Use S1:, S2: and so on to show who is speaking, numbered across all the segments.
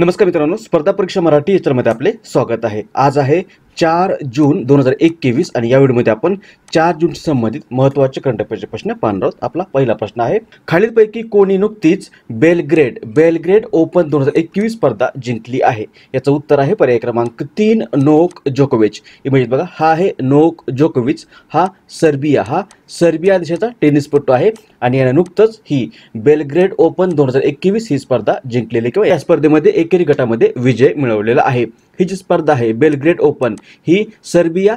S1: नमस्कार मित्रांनो स्पर्धा परीक्षा मराठी याच्यामध्ये आपले स्वागत आहे आज आहे चार जून दोन हजार एकवीस आणि या व्हिडिओमध्ये आपण चार जून संबंधित महत्त्वाचे करंट प्रश्न पाहणार आहोत आपला पहिला प्रश्न आहे खालीलपैकी कोणी नुकतीच बेलग्रेड बेलग्रेड ओपन दोन हजार एकवीस स्पर्धा जिंकली आहे याचं उत्तर आहे पर्याय क्रमांक तीन नोक जोकोविच म्हणजे बघा हा आहे नोक जोकोविच हा सर्बिया हा सर्बिया देशाचा टेनिसपटू आहे आणि याने नुकतंच ही बेलग्रेड ओपन दोन हजार एकवीस ही स्पर्धा जिंकलेली किंवा या स्पर्धेमध्ये एकेरी गटामध्ये विजय मिळवलेला आहे ही जी स्पर्धा आहे बेलग्रेड ओपन ही सर्बिया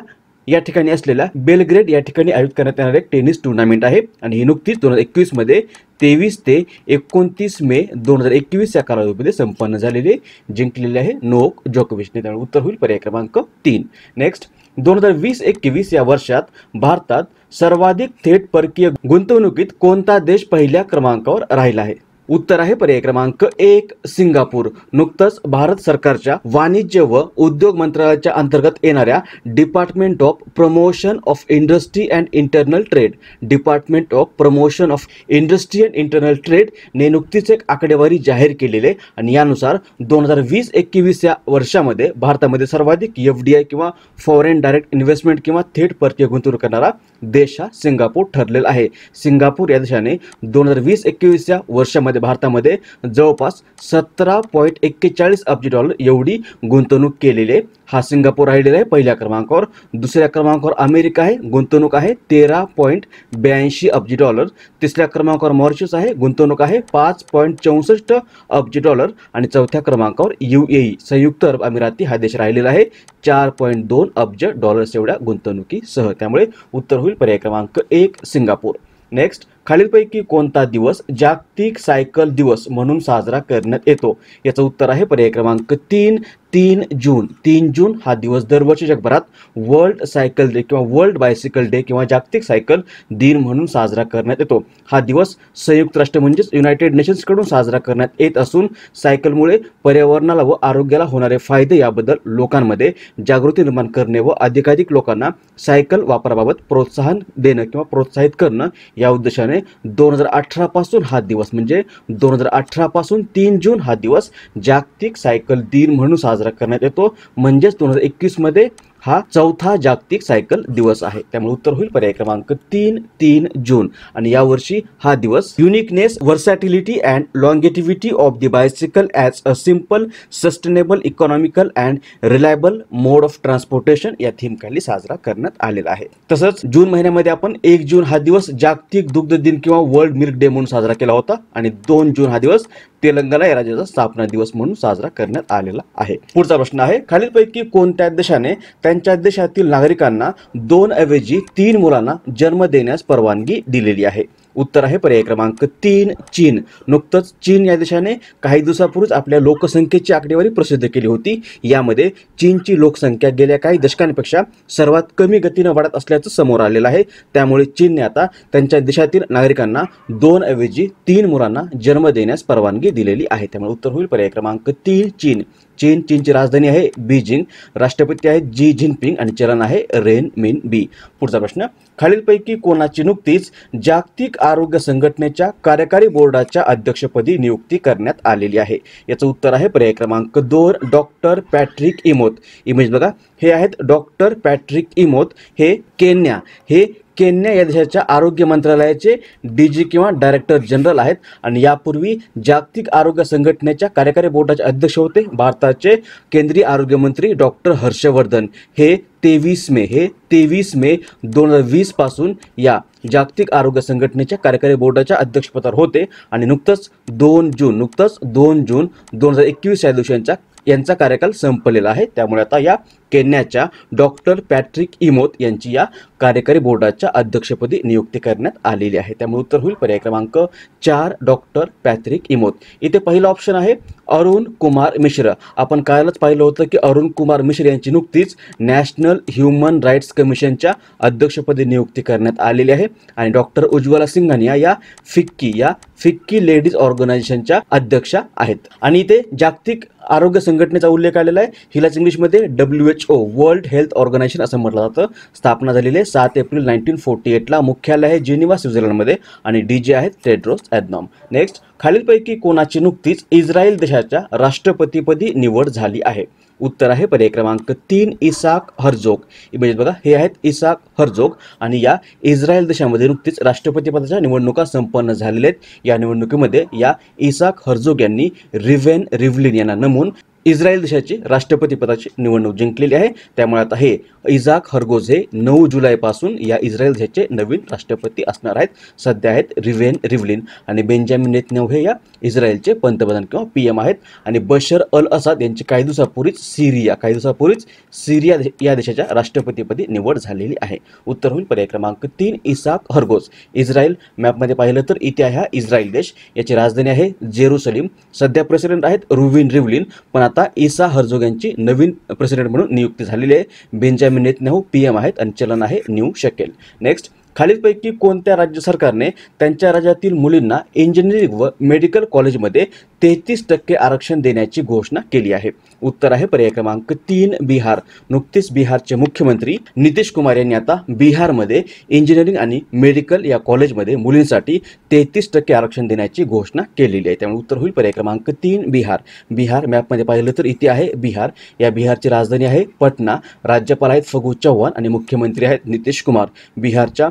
S1: या ठिकाणी असलेला बेलग्रेड या ठिकाणी आयोजित करण्यात येणार एक टेनिस टुर्नामेंट आहे आणि ही नुकतीच दोन हजार एकवीसमध्ये तेवीस ते एकोणतीस मे दोन हजार एकवीस या कालावधीमध्ये संपन्न झालेले जिंकलेले आहे नोक ने त्यामुळे उत्तर होईल पर्याय क्रमांक तीन नेक्स्ट दोन हजार वीस एकवीस या वर्षात भारतात सर्वाधिक थेट परकीय गुंतवणुकीत कोणता देश पहिल्या क्रमांकावर राहिला आहे उत्तर आहे पर्याय क्रमांक एक सिंगापूर नुकतंच भारत सरकारच्या वाणिज्य व उद्योग मंत्रालयाच्या अंतर्गत येणाऱ्या department of promotion of industry and internal trade department of promotion of industry and internal trade ने नुकतीच एक आकडेवारी जाहीर केलेली आहे आणि यानुसार दोन हजार वीस एकवीस या वर्षामध्ये भारतामध्ये सर्वाधिक एफ डी आय किंवा फॉरेन डायरेक्ट इन्व्हेस्टमेंट किंवा थेट परकीय गुंतवणूक करणारा देश हा सिंगापूर ठरलेला आहे सिंगापूर या देशाने दोन हजार वीस एकवीस या वर्षामध्ये भारतामध्ये जवळपास सतरा पॉईंट एक्केचाळीस अब्ज डॉलर एवढी गुंतवणूक केलेली आहे हा सिंगापूर राहिलेला आहे पहिल्या क्रमांकावर दुसऱ्या क्रमांकावर अमेरिका आहे गुंतवणूक आहे तेरा पॉईंट ब्याऐंशी अब्ज डॉलर तिसऱ्या क्रमांकावर मॉरिशस आहे गुंतवणूक आहे पाच पॉईंट चौसष्ट अब्ज डॉलर आणि चौथ्या क्रमांकावर यू ए संयुक्त अरब अमिराती हा देश राहिलेला आहे चार पॉईंट दोन अब्ज डॉलर्स एवढ्या गुंतवणुकीसह त्यामुळे उत्तर होईल पर्याय क्रमांक एक सिंगापूर नेक्स्ट खालीलपैकी कोणता दिवस जागतिक सायकल दिवस म्हणून साजरा करण्यात येतो याचं उत्तर आहे पर्याय क्रमांक तीन तीन जून तीन जून हा दिवस दरवर्षी जगभरात वर्ल्ड सायकल डे किंवा वर्ल्ड बायसिकल डे किंवा जागतिक सायकल दिन म्हणून साजरा करण्यात येतो हा दिवस संयुक्त राष्ट्र म्हणजेच युनायटेड नेशन्सकडून साजरा करण्यात येत असून सायकलमुळे पर्यावरणाला व आरोग्याला होणारे फायदे याबद्दल लोकांमध्ये जागृती निर्माण करणे व अधिकाधिक लोकांना सायकल वापराबाबत प्रोत्साहन देणं किंवा प्रोत्साहित करणं या उद्देशाने दोन हजार अठरापासून हा दिवस म्हणजे दोन हजार अठरापासून तीन जून हा दिवस जागतिक सायकल दिन म्हणून साजरा करण्यात येतो म्हणजेच दोन हजार एकवीसमध्ये हा चौथा जागतिक सायकल दिवस आहे त्यामुळे उत्तर होईल पर्याय क्रमांक तीन तीन जून आणि यावर्षी हा दिवस uniqueness versatility and longevity of the bicycle as a simple sustainable economical and reliable mode of transportation या थीमखाली साजरा करण्यात आलेला आहे तसंच जून महिन्यामध्ये आपण एक जून हा दिवस जागतिक दुग्ध दिन किंवा वर्ल्ड मिल्क डे म्हणून साजरा केला होता आणि दोन जून हा दिवस तेलंगणा या राज्याचा स्थापना दिवस म्हणून साजरा करण्यात आलेला आहे पुढचा प्रश्न आहे खालीलपैकी कोणत्या देशाने त्यांच्या देशातील नागरिकांना दोन ऐवजी तीन मुलांना जन्म देण्यास परवानगी दिलेली आहे उत्तर आहे पर्याय क्रमांक तीन चीन नुकतंच चीन या देशाने काही दिवसापूर्वीच आपल्या लोकसंख्येची आकडेवारी प्रसिद्ध केली होती यामध्ये चीनची लोकसंख्या गेल्या काही दशकांपेक्षा सर्वात कमी गतीनं वाढत असल्याचं समोर आलेलं आहे त्यामुळे चीनने आता त्यांच्या देशातील नागरिकांना दोन ऐवजी तीन मुलांना जन्म देण्यास परवानगी दिलेली आहे त्यामुळे उत्तर होईल पर्याय क्रमांक तीन चीन चीन चीनची राजधानी आहे बीजिंग राष्ट्रपती आहेत जी जिनपिंग आणि चलन आहे रेन मिन बी पुढचा प्रश्न खालीलपैकी कोणाची नुकतीच जागतिक आरोग्य संघटनेच्या कार्यकारी बोर्डाच्या अध्यक्षपदी नियुक्ती करण्यात आलेली आहे याचं उत्तर आहे पर्याय क्रमांक दोन डॉक्टर पॅट्रिक इमोत इमेज बघा हे आहेत डॉक्टर पॅट्रिक इमोत हे केन्या हे केन्या या देशाच्या आरोग्य मंत्रालयाचे डी किंवा डायरेक्टर जनरल आहेत आणि यापूर्वी जागतिक आरोग्य संघटनेच्या कार्यकारी बोर्डाचे अध्यक्ष होते भारताचे केंद्रीय आरोग्यमंत्री डॉक्टर हर्षवर्धन हे तेवीस मे हे तेवीस मे दोन हजार पासून या जागतिक आरोग्य संघटनेच्या कार्यकारी बोर्डाच्या अध्यक्षपदावर होते आणि नुकतंच दोन जून नुकतंच दोन जून दोन हजार एकवीस या दिवशी यांचा कार्यकाल संपलेला आहे त्यामुळे आता या केन्याच्या डॉक्टर पॅट्रिक इमोत यांची या कार्यकारी बोर्डाच्या अध्यक्षपदी नियुक्ती करण्यात आलेली आहे त्यामुळे उत्तर होईल पर्याय क्रमांक चार डॉक्टर पॅट्रिक इमोत इथे पहिलं ऑप्शन आहे अरुण कुमार मिश्र आपण कालच पाहिलं होतं की अरुण कुमार मिश्र यांची नुकतीच नॅशनल ह्युमन राईट्स कमिशनच्या अध्यक्षपदी नियुक्ती करण्यात आलेली आहे आणि डॉक्टर उज्ज्वला सिंघानिया या फिक्की या फिक्की लेडीज ऑर्गनायझेशनच्या अध्यक्षा आहेत आणि इथे जागतिक आरोग्य संघटनेचा उल्लेख आलेला आहे हिलाच इंग्लिशमध्ये W H O world health organization असं म्हटलं जातं स्थापना झालेली आहे सात एप्रिल नाईन्टीन फोर्टी एटला मुख्यालय आहे जेनिवा स्वित्झर्लंडमध्ये आणि डी जे आहेत टेड्रोस ॲदनॉम नेक्स्ट खालीलपैकी कोणाची नुकतीच इस्रायल देशाच्या राष्ट्रपतीपदी निवड झाली आहे उत्तर आहे पर्याय क्रमांक तीन इसाक हरजोग म्हणजे बघा हे आहेत इसाक हरजोग आणि या इस्रायल देशामध्ये नुकतीच राष्ट्रपतीपदाच्या निवडणुका संपन्न झालेल्या आहेत या निवडणुकीमध्ये या इसाक हरजोग यांनी रिव्हेन रिव्हलिन यांना नमून इस्रायल देशाची राष्ट्रपतीपदाची निवडणूक जिंकलेली आहे त्यामुळे आता हे इजाक हरगोज हे नऊ जुलैपासून या इस्रायल देशाचे नवीन राष्ट्रपती असणार आहेत सध्या आहेत रिवेन रिवलिन आणि बेंजामिन नेतन्याहू हे या इस्रायलचे पंतप्रधान किंवा पी एम आहेत आणि बशर अल असाद यांची काही दिवसापूर्वीच सिरिया काही दिवसापूर्वीच सिरिया या देशाच्या राष्ट्रपतीपदी निवड झालेली आहे उत्तर होईल पर्याय क्रमांक तीन इसाक हरगोज इस्रायल मॅपमध्ये पाहिलं तर इथे हा इस्रायल देश याची राजधानी आहे जेरुसलेम सध्या प्रेसिडेंट आहेत रुविन रिवलिन पण आता इसा हर्जोग यांची नवीन प्रेसिडेंट म्हणून नियुक्ती झालेली आहे बेंजामिन नेतन्याहू पी एम आहेत आणि चलन आहे न्यू शकेल नेक्स्ट खालीलपैकी कोणत्या राज्य सरकारने त्यांच्या राज्यातील मुलींना इंजिनिअरिंग व मेडिकल कॉलेजमध्ये तेहतीस टक्के आरक्षण देण्याची घोषणा केली आहे उत्तर आहे पर्याय क्रमांक तीन बिहार नुकतीच बिहारचे मुख्यमंत्री नितीश कुमार यांनी आता बिहारमध्ये इंजिनिअरिंग आणि मेडिकल या कॉलेजमध्ये मुलींसाठी तेहतीस टक्के आरक्षण देण्याची घोषणा केलेली आहे त्यामुळे उत्तर होईल पर्याय क्रमांक तीन बिहार बिहार मॅपमध्ये पाहिलं तर इथे आहे बिहार या बिहारची राजधानी आहे पटना राज्यपाल आहेत फगू चव्हाण आणि मुख्यमंत्री आहेत नितीश कुमार बिहारच्या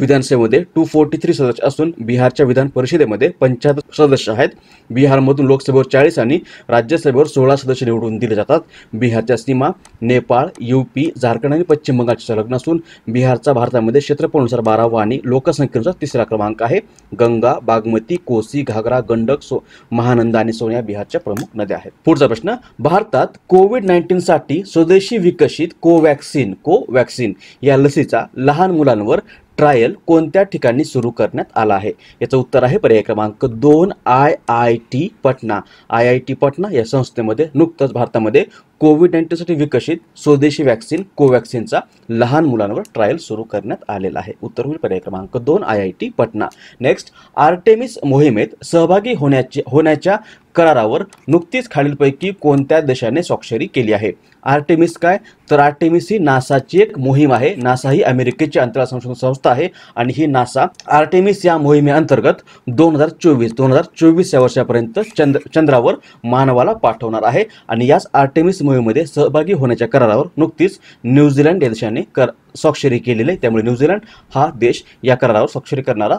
S1: विधानसभेमध्ये टू फोर्टी थ्री सदस्य असून बिहारच्या विधान परिषदेमध्ये पंच्याहत्तर सदस्य आहेत बिहारमधून लोकसभेवर चाळीस आणि राज्यसभेवर सोळा सदस्य निवडून दिले जातात बिहारच्या सीमा नेपाळ यूपी झारखंड आणि पश्चिम बंगालची संलग्न असून बिहारचा भारतामध्ये क्षेत्रफळानुसार बारावा आणि लोकसंख्येनुसार तिसरा क्रमांक आहे गंगा बागमती कोसी घागरा गंडक सो महानंदा आणि सोन्या बिहारच्या प्रमुख नद्या आहेत पुढचा प्रश्न भारतात कोविड साठी स्वदेशी विकसित कोवॅक्सिन कोवॅक्सिन या लसीचा लहान मुलांवर ट्रायल कोणत्या ठिकाणी सुरू करण्यात आला आहे याचं उत्तर आहे पर्याय क्रमांक दोन I I T Patna I I T Patna या संस्थेमध्ये नुकतंच भारतामध्ये कोविड नाईन्टीनसाठी विकसित स्वदेशी वॅक्सिन कोवॅक्सिनचा लहान मुलांवर ट्रायल सुरू करण्यात आलेला आहे उत्तर क्रमांक दोन I I T Patna next Artemis मोहिमेत सहभागी होण्याचे होण्याच्या करारावर नुकतीच खालीलपैकी कोणत्या देशाने स्वाक्षरी केली आहे आर्टेमिस काय तर आर्टेमिस ही नासाची एक मोहीम आहे नासा ही अमेरिकेची अंतराळ संशोधन संस्था आहे आणि ही नासा आर्टेमिस या मोहिमेअंतर्गत दोन हजार चोवीस दोन हजार चोवीस या वर्षापर्यंत चंद्र चंद्रावर मानवाला पाठवणार आहे आणि याच आर्टेमिस मोहिमेमध्ये सहभागी होण्याच्या करारावर नुकतीच न्यूझीलंड या देशाने कर स्वाक्षरी केलेली आहे त्यामुळे न्यूझीलंड हा देश या करारावर स्वाक्षरी करणारा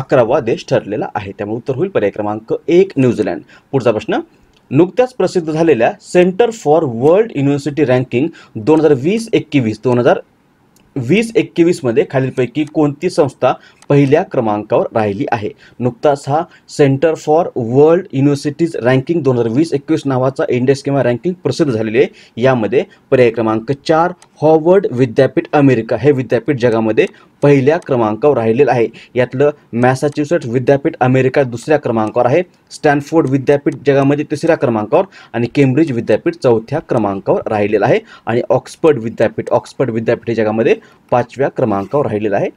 S1: अकरावा देश ठरलेला आहे त्यामुळे उत्तर होईल पर्याय क्रमांक एक न्यूझीलंड पुढचा प्रश्न नुकत्याच प्रसिद्ध झालेल्या center for world university ranking दोन हजार वीस एकवीस दोन हजार वीस एकवीसमध्ये खालीलपैकी कोणती संस्था पहिल्या क्रमांकावर राहिली आहे नुकताच हा center for world universities ranking दोन हजार वीस एकवीस नावाचा इंडेक्स किंवा रँकिंग प्रसिद्ध झालेली आहे यामध्ये पर्याय क्रमांक चार हॉवर्ड विद्यापीठ अमेरिका हे विद्यापीठ जगामध्ये पहिल्या क्रमांकावर राहिलेलं आहे यातलं मॅसॅच्युसेट्स विद्यापीठ अमेरिका दुसऱ्या क्रमांकावर आहे स्टॅनफोर्ड विद्यापीठ जगामध्ये तिसऱ्या क्रमांकावर आणि केम्ब्रिज विद्यापीठ चौथ्या क्रमांकावर राहिलेलं आहे आणि ऑक्सफर्ड विद्यापीठ ऑक्सफर्ड विद्यापीठ हे जगामध्ये पाचव्या क्रमांकावर राहिलेलं आहे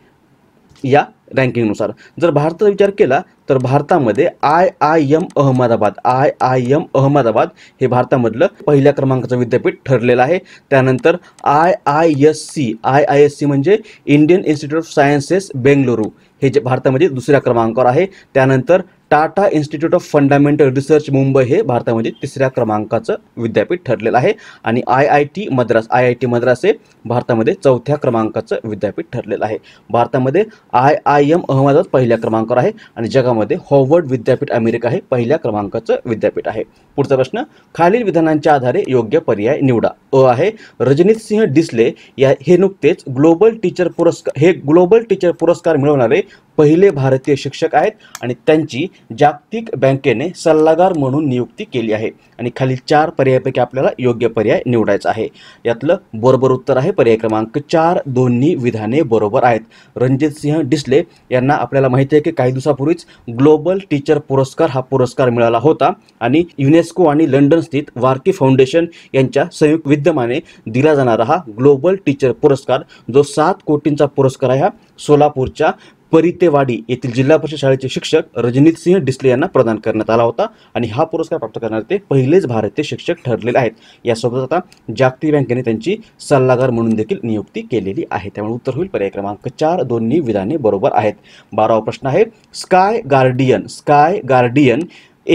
S1: या रँकिंगनुसार जर भारताचा विचार केला तर भारतामध्ये I I M Ahmedabad I I M Ahmedabad हे भारतामधलं पहिल्या क्रमांकाचं विद्यापीठ ठरलेलं आहे त्यानंतर I I S C I I S C म्हणजे Indian institute of sciences Bengaluru हे जे भारतामध्ये दुसऱ्या क्रमांकावर आहे त्यानंतर Tata institute of fundamental research Mumbai हे भारतामध्ये तिसऱ्या क्रमांकाचं विद्यापीठ ठरलेलं आहे आणि I I T Madras I I T Madras हे भारतामध्ये चौथ्या क्रमांकाचं विद्यापीठ ठरलेलं आहे भारतामध्ये आय आय एम अहमदाबाद पहिल्या क्रमांकावर आहे आणि जगामध्ये हॉवर्ड विद्यापीठ अमेरिका हे पहिल्या क्रमांकाचं विद्यापीठ आहे पुढचा प्रश्न खालील विधानांच्या आधारे योग्य पर्याय निवडा अ आहे रजनीत सिंह डिसले या हे नुकतेच ग्लोबल टीचर पुरस्कार हे ग्लोबल टीचर पुरस्कार मिळवणारे पहिले भारतीय शिक्षक आहेत आणि त्यांची जागतिक बँकेने सल्लागार म्हणून नियुक्ती केली आहे आणि खालील चार पर्यायापैकी आपल्याला योग्य पर्याय निवडायचा आहे यातलं बरोबर उत्तर आहे पर्याय क्रमांक चार दोन्ही विधाने बरोबर आहेत रणजित सिंह डिसले यांना आपल्याला माहिती आहे की काही दिवसापूर्वीच ग्लोबल टीचर पुरस्कार हा पुरस्कार मिळाला होता आणि युनेस्को आणि लंडन स्थित वार्की फाउंडेशन यांच्या संयुक्त विद्यमाने दिला जाणारा हा ग्लोबल टीचर पुरस्कार जो सात कोटींचा पुरस्कार आहे हा सोलापूरच्या परितेवाडी येथील जिल्हा परिषद शाळेचे शिक्षक रजनीत सिंह डिसले यांना प्रदान करण्यात आला होता आणि हा पुरस्कार प्राप्त करणारे ते पहिलेच भारतीय शिक्षक ठरलेले आहेत यासोबत आता जागतिक बँकेने त्यांची सल्लागार म्हणून देखील नियुक्ती केलेली आहे त्यामुळे उत्तर होईल पर्याय क्रमांक चार दोन्ही विधाने बरोबर आहेत बारावा प्रश्न आहे स्काय गार्डियन स्काय गार्डियन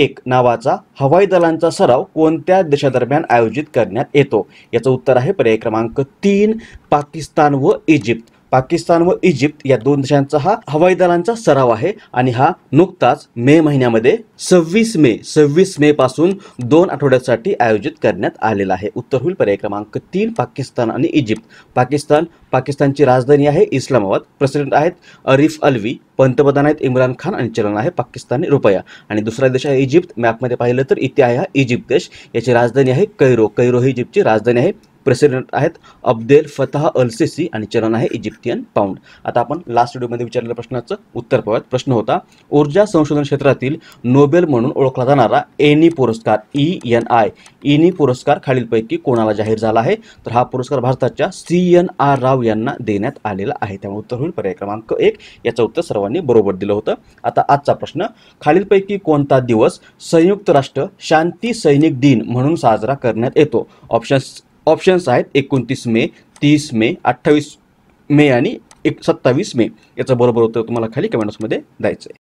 S1: एक नावाचा हवाई दलांचा सराव कोणत्या देशादरम्यान आयोजित करण्यात येतो याचं उत्तर आहे पर्याय क्रमांक तीन पाकिस्तान व इजिप्त पाकिस्तान व इजिप्त या दोन देशांचा हा हवाई दलांचा सराव आहे आणि हा नुकताच मे महिन्यामध्ये सव्वीस मे सव्वीस मे पासून दोन आठवड्यासाठी आयोजित करण्यात आलेला आहे उत्तर होईल पर्याय क्रमांक तीन पाकिस्तान आणि इजिप्त पाकिस्तान पाकिस्तानची राजधानी आहे इस्लामाबाद प्रेसिडेंट आहेत अरिफ अलवी पंतप्रधान आहेत इम्रान खान आणि चलन आहे पाकिस्तानी रुपया आणि दुसरा देश आहे इजिप्त मॅपमध्ये पाहिलं तर इथे आहे हा इजिप्त देश याची राजधानी आहे कैरो कैरो ही इजिप्तची राजधानी आहे प्रेसिडेंट आहेत अब्देल फताह अलसेसी आणि चलन आहे इजिप्तियन पाऊंड आता आपण लास्ट व्हिडिओमध्ये विचारलेल्या प्रश्नाचं उत्तर पाहूयात प्रश्न होता ऊर्जा संशोधन क्षेत्रातील नोबेल म्हणून ओळखला जाणारा एनी पुरस्कार ई एन आय एनी पुरस्कार खालीलपैकी कोणाला जाहीर झाला आहे तर हा पुरस्कार भारताच्या सी एन आर राव यांना देण्यात आलेला आहे त्यामुळे उत्तर होईल पर्याय क्रमांक एक याचं उत्तर सर्वांनी बरोबर दिलं होतं आता आजचा प्रश्न खालीलपैकी कोणता दिवस संयुक्त राष्ट्र शांती सैनिक दिन म्हणून साजरा करण्यात येतो ऑप्शन्स ऑप्शन्स आहेत एकोणतीस मे तीस मे अठ्ठावीस मे आणि एक सत्तावीस मे याचं बरोबर होतं तुम्हाला खाली कमेंट्समध्ये द्यायचं आहे